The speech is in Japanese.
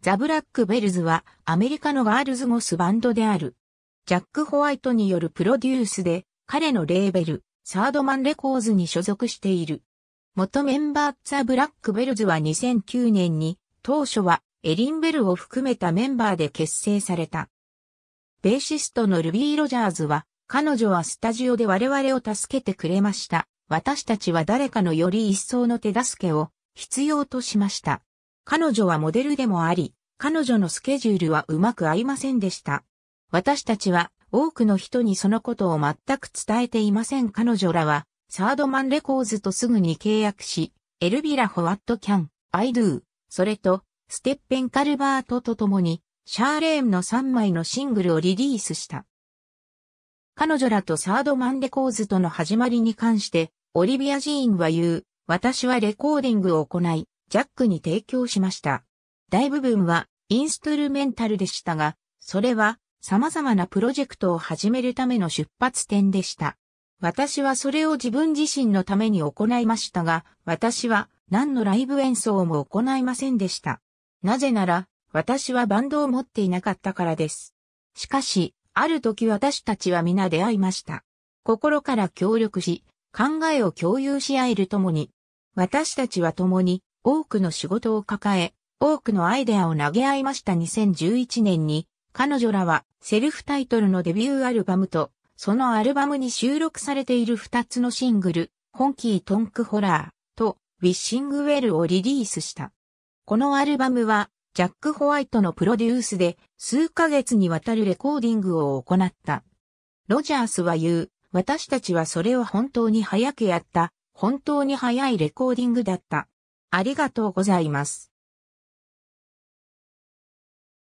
ザ・ブラック・ベルズはアメリカのガールズゴスバンドである。ジャック・ホワイトによるプロデュースで彼のレーベル、サードマンレコーズに所属している。元メンバーザ・ブラック・ベルズは2009年に当初はエリン・ベルを含めたメンバーで結成された。ベーシストのルビー・ロジャーズは彼女はスタジオで我々を助けてくれました。私たちは誰かのより一層の手助けを必要としました。彼女はモデルでもあり、彼女のスケジュールはうまく合いませんでした。私たちは多くの人にそのことを全く伝えていません。彼女らはサードマンレコーズとすぐに契約し、エルビラ・ホワット・キャン、アイドゥ、それとステッペン・カルバートと共にシャーレーンの3枚のシングルをリリースした。彼女らとサードマンレコーズとの始まりに関して、オリビア・ジーンは言う、私はレコーディングを行い、ジャックに提供しました。大部分はインストゥルメンタルでしたが、それは様々なプロジェクトを始めるための出発点でした。私はそれを自分自身のために行いましたが、私は何のライブ演奏も行いませんでした。なぜなら、私はバンドを持っていなかったからです。しかし、ある時私たちは皆出会いました。心から協力し、考えを共有し合えるともに、私たちは共に多くの仕事を抱え、多くのアイデアを投げ合いました2011年に、彼女らはセルフタイトルのデビューアルバムと、そのアルバムに収録されている2つのシングル、ホンキートンクホラーと、ウィッシングウェルをリリースした。このアルバムは、ジャック・ホワイトのプロデュースで、数ヶ月にわたるレコーディングを行った。ロジャースは言う、私たちはそれを本当に早くやった、本当に早いレコーディングだった。ありがとうございます。